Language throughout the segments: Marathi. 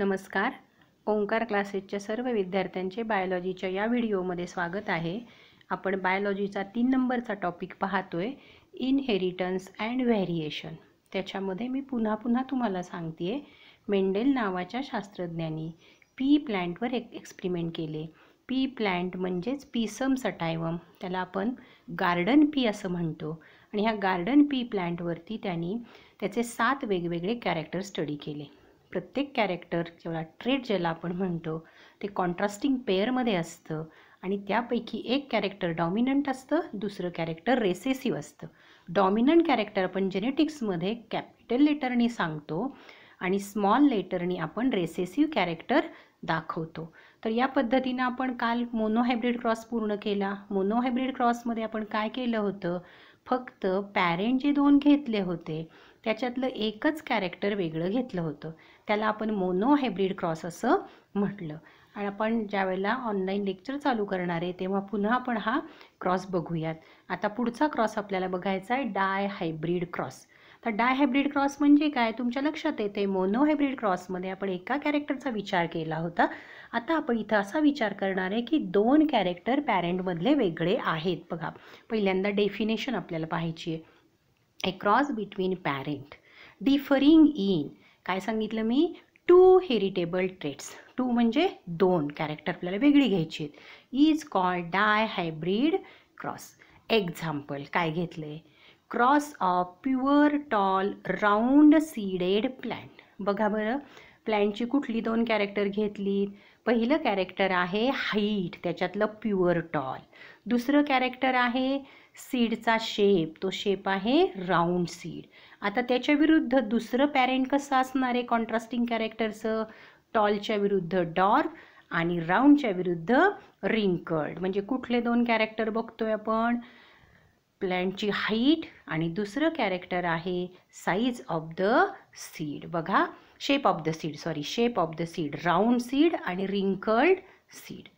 नमस्कार ओंकार क्लासेसच्या सर्व विद्यार्थ्यांचे बायोलॉजीच्या या व्हिडिओमध्ये स्वागत आहे आपण बायोलॉजीचा तीन नंबरचा टॉपिक पाहतोय इनहेरिटन्स अँड व्हॅरिएशन त्याच्यामध्ये मी पुन्हा पुन्हा तुम्हाला सांगते आहे मेंडेल नावाच्या शास्त्रज्ञांनी पी प्लांटवर एक एक्सपेरिमेंट केले पी प्लॅन्ट म्हणजेच पीसम सटायवम त्याला आपण गार्डन पी असं म्हणतो आणि ह्या गार्डन पी प्लांटवरती त्यांनी त्याचे सात वेगवेगळे कॅरेक्टर स्टडी केले प्रत्येक कॅरेक्टर किंवा ट्रेट ज्याला आपण म्हणतो ते कॉन्ट्रास्टिंग पेअरमध्ये असतं आणि त्यापैकी एक कॅरेक्टर डॉमिनंट असतं दुसरं कॅरेक्टर रेसेसिव्ह असतं डॉमिनंट कॅरेक्टर आपण जेनेटिक्समध्ये कॅपिटल लेटरने सांगतो आणि स्मॉल लेटरने आपण रेसेसिव्ह कॅरेक्टर दाखवतो तर या पद्धतीनं आपण काल मोनोहायब्रिड क्रॉस पूर्ण केला मोनोहायब्रिड क्रॉसमध्ये आपण काय केलं होतं फक्त पॅरेंट जे दोन घेतले होते त्याच्यातलं एकच कॅरेक्टर वेगळं घेतलं होतं त्याला आपण मोनो हायब्रिड क्रॉस असं म्हटलं आणि आपण ज्यावेळेला ऑनलाईन लेक्चर चालू करणार आहे तेव्हा पुन्हा आपण हा क्रॉस बघूयात आता पुढचा क्रॉस आपल्याला बघायचा आहे डाय हायब्रिड क्रॉस तर डाय हायब्रिड क्रॉस म्हणजे काय तुमच्या लक्षात येते मोनो हायब्रिड क्रॉसमध्ये आपण एका कॅरेक्टरचा विचार केला होता आता आपण इथं असा विचार करणार आहे की दोन कॅरेक्टर पॅरेंटमधले वेगळे आहेत बघा पहिल्यांदा डेफिनेशन आपल्याला पाहायची आहे a cross between parent differing in काय सांगितलं मी टू हेरिटेबल ट्रेट्स टू म्हणजे दोन कॅरेक्टर आपल्याला वेगळी घ्यायची आहेत is called dihybrid cross example काय घेतलं आहे cross of pure tall round seeded plant बघा बरं प्लॅन्टची कुठली दोन कॅरेक्टर घेतलीत पहिलं कॅरेक्टर आहे हाईट त्याच्यातलं प्युअर टॉल दुसरं कॅरेक्टर आहे सीडचा शेप तो शेप आहे राऊंड सीड आता त्याच्या विरुद्ध दुसरं पॅरेंट कसं असणार आहे कॉन्ट्रास्टिंग कॅरेक्टरचं टॉलच्या विरुद्ध डॉर आणि राऊंडच्या विरुद्ध रिंकर्ड म्हणजे कुठले दोन कॅरेक्टर बघतोय आपण प्लॅन्टची हाईट आणि दुसरं कॅरेक्टर आहे साईज ऑफ द सीड बघा shape of the seed sorry shape of the seed round seed and wrinkled seed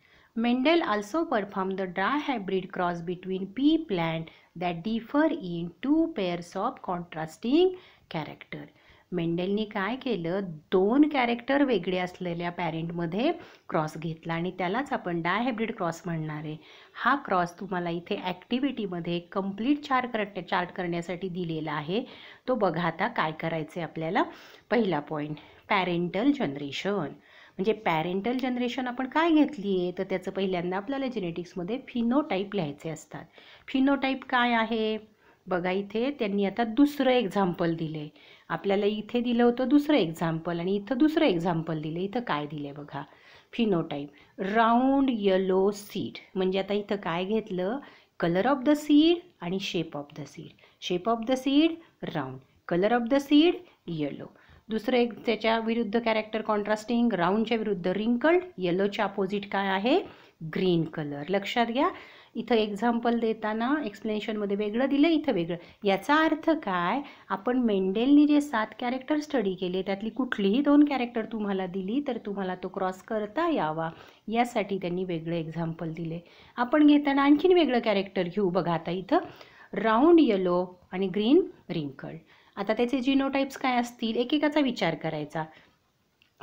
Mendel also performed the dry hybrid cross between pea plant that differ in two pairs of contrasting character मेंडेलनी काय केलं दोन कॅरेक्टर वेगळे असलेल्या पॅरेंटमध्ये क्रॉस घेतला आणि त्यालाच आपण डायहायब्रिड क्रॉस म्हणणार आहे हा क्रॉस तुम्हाला इथे ॲक्टिव्हिटीमध्ये कम्प्लीट चार कर चार्ट करण्यासाठी दिलेला आहे तो बघा आता काय करायचं आहे आपल्याला पहिला पॉईंट पॅरेंटल जनरेशन म्हणजे पॅरेंटल जनरेशन आपण काय घेतली आहे तर त्याचं पहिल्यांदा आपल्याला जेनेटिक्समध्ये फिनोटाईप लिहायचे असतात फिनोटाईप काय आहे बघा इथे त्यांनी आता दुसरं एक्झाम्पल दिले आपल्याला इथे दिलं होतं दुसरं एक्झाम्पल आणि इथं दुसरं एक्झाम्पल दिलं इथं काय दिलं आहे बघा फिनोटाईप राऊंड यलो सीड म्हणजे आता इथं काय घेतलं कलर ऑफ द सीड आणि shape of the seed shape of the seed round colour of the seed yellow दुसरं एक त्याच्या विरुद्ध कॅरेक्टर कॉन्ट्रास्टिंग राऊंडच्या विरुद्ध रिंकल्ड येलोच्या अपोजिट काय आहे ग्रीन कलर लक्षात घ्या इथं एक्झाम्पल देताना एक्सप्लेनेशनमध्ये वेगळं दिलं इथं वेगळं याचा अर्थ काय आपण मेंडेलनी जे सात कॅरेक्टर स्टडी केले त्यातली कुठलीही दोन कॅरेक्टर तुम्हाला दिली तर तुम्हाला तो क्रॉस करता यावा यासाठी त्यांनी वेगळं एक्झाम्पल दिले आपण घेताना आणखीन वेगळं कॅरेक्टर घेऊ बघा आता इथं राऊंड येलो आणि ग्रीन रिंकल्ड आता त्याचे टाईप्स काय असतील एकेकाचा विचार करायचा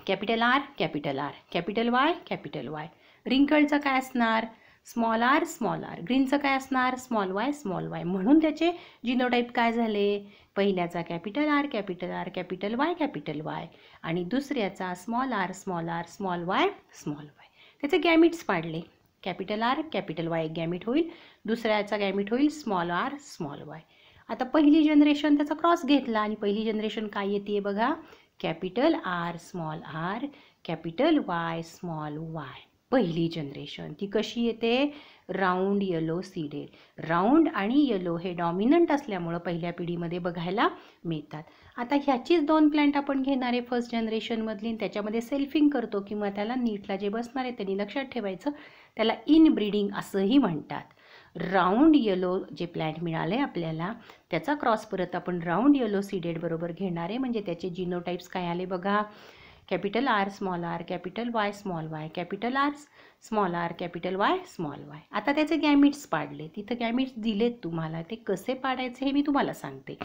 capital R capital R capital Y capital Y रिंकल्डचं काय असणार स्मॉल आर स्मॉल आर ग्रीनचं काय असणार स्मॉल वाय स्मॉल वाय म्हणून त्याचे जिनोटाईप काय झाले पहिल्याचा capital R capital R capital Y capital Y आणि दुसऱ्याचा small R small R small Y small Y त्याचे गॅमिट्स पाडले कॅपिटल आर कॅपिटल वाय एक गॅमिट होईल दुसऱ्याचा गॅमिट होईल स्मॉल आर स्मॉल वाय आता पहिली जनरेशन त्याचा क्रॉस घेतला आणि पहिली जनरेशन काय येते बघा capital R small R capital Y small Y पहिली जनरेशन ती कशी येते राऊंड यलो सीडेड राऊंड आणि येलो हे डॉमिनंट असल्यामुळं पहिल्या पिढीमध्ये बघायला मिळतात आता ह्याचीच दोन प्लॅन्ट आपण घेणार आहे फर्स्ट जनरेशनमधली त्याच्यामध्ये सेल्फिंग करतो किंवा त्याला नीटला जे बसणार आहे त्यांनी लक्षात ठेवायचं त्याला इनब्रीडिंग असंही म्हणतात राऊंड यलो जे प्लॅन्ट मिळाले आपल्याला त्याचा क्रॉस परत आपण राऊंड येलो सीडेड बरोबर घेणार आहे म्हणजे त्याचे जिनोटाईप्स काय आले बघा capital R small R capital Y small Y capital R small R capital Y small Y आता त्याचे गॅमिट्स पाडले तिथं गॅमिट्स दिलेत तुम्हाला ते कसे पाडायचे हे मी तुम्हाला सांगते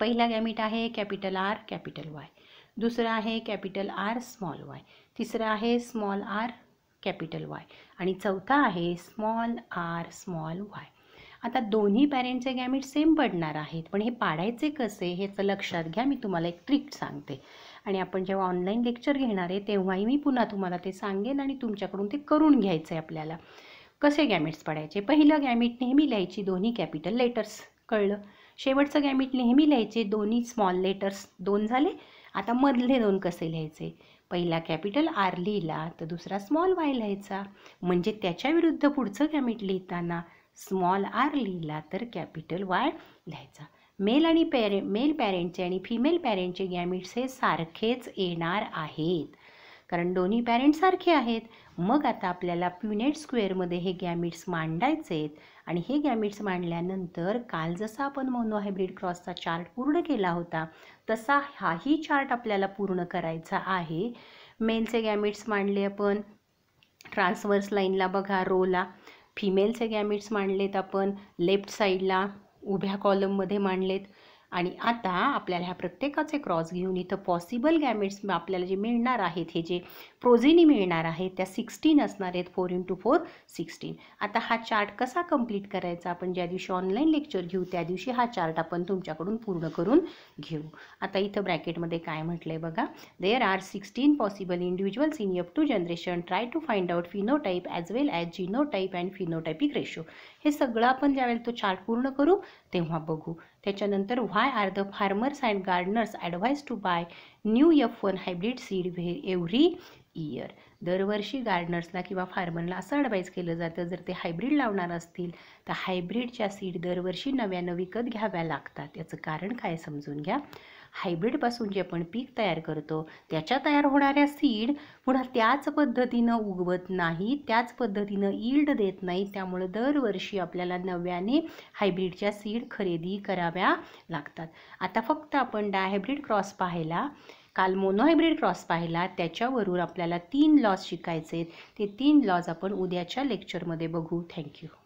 पहिला गॅमिट आहे कॅपिटल आर कॅपिटल वाय दुसरं आहे कॅपिटल आर स्मॉल वाय तिसरं आहे स्मॉल आर कॅपिटल वाय आणि चौथा आहे स्मॉल आर स्मॉल वाय आता दोन्ही पॅरेंटचे गॅमिट सेम पडणार आहेत पण हे पाडायचे कसे ह्याचं लक्षात घ्या मी तुम्हाला एक ट्रिक सांगते आणि आपण जेव्हा ऑनलाईन लेक्चर घेणार आहे तेव्हाही मी पुन्हा तुम्हाला ते सांगेन आणि तुमच्याकडून ते करून घ्यायचं आहे आपल्याला कसे गॅमिट्स पडायचे पहिलं गॅमिट नेहमी लिहायची दोन्ही कॅपिटल लेटर्स कळलं शेवटचं गॅमिट नेहमी लिहायचे दोन्ही स्मॉल लेटर्स दोन झाले आता मधले दोन कसे लिहायचे पहिला कॅपिटल आर लिहिला तर दुसरा स्मॉल वाय लिहायचा म्हणजे त्याच्याविरुद्ध पुढचं गॅमिट लिहिताना स्मॉल आर लिहिला तर कॅपिटल वाय लिहायचा मेल आणि पॅरे मेल पॅरेंटचे आणि फिमेल पॅरेंटचे गॅमिट्स हे सारखेच येणार आहेत कारण दोन्ही पॅरेंट सारखे आहेत मग आता आपल्याला प्युनेट स्क्वेअरमध्ये हे गॅमिट्स मांडायचे आहेत आणि हे गॅमिट्स मांडल्यानंतर काल जसा आपण हायब्रिड क्रॉसचा चार्ट पूर्ण केला होता तसा हाही चार्ट आपल्याला पूर्ण करायचा आहे मेलचे गॅमिट्स मांडले आपण ट्रान्सवर्स लाईनला बघा रोला फिमेलचे गॅमिट्स मांडलेत आपण लेफ्ट साईडला उभ्या कॉलममध्ये मांडलेत आणि आता आपल्याला ह्या प्रत्येकाचे क्रॉस घेऊन इथं पॉसिबल गॅमेट्स आपल्याला जे मिळणार आहेत हे जे प्रोझिनी मिळणार आहेत त्या सिक्स्टीन असणार आहेत फोर इंटू फोर सिक्स्टीन आता हा चार्ट कसा कम्प्लीट करायचा आपण ज्या दिवशी ऑनलाईन लेक्चर घेऊ त्या दिवशी हा चार्ट आपण तुमच्याकडून पूर्ण करून घेऊ आता इथं ब्रॅकेटमध्ये काय म्हटलं आहे बघा there are sixteen possible individuals in up two generation try to find out phenotype as well as type and phenotypic ratio हे सगळं आपण ज्यावेळेला तो चार्ट पूर्ण करू तेव्हा बघू त्याच्यानंतर why are the farmers and gardeners advise to buy new F one hybrid seed way every year दरवर्षी गार्डनर्सला किंवा फार्मरला असं ॲडवाईज केलं जातं जर ते हायब्रीड लावणार असतील तर हायब्रीडच्या सीड दरवर्षी नव्यानं विकत घ्याव्या लागतात याचं कारण काय समजून घ्या हायब्रीडपासून जे आपण पीक तयार करतो त्याच्या तयार होणाऱ्या सीड पुन्हा त्याच पद्धतीनं उगवत नाही त्याच पद्धतीनं ईल्ड देत नाही त्यामुळं दरवर्षी आपल्याला नव्याने हायब्रीडच्या सीड खरेदी कराव्या लागतात आता फक्त आपण डायहायब्रीड क्रॉस पाहायला काल मोनोहायब्रिड क्रॉस पाहिला त्याच्यावरून आपल्याला तीन लॉज शिकायचे ते तीन लॉज आपण उद्याच्या लेक्चरमध्ये बघू थँक्यू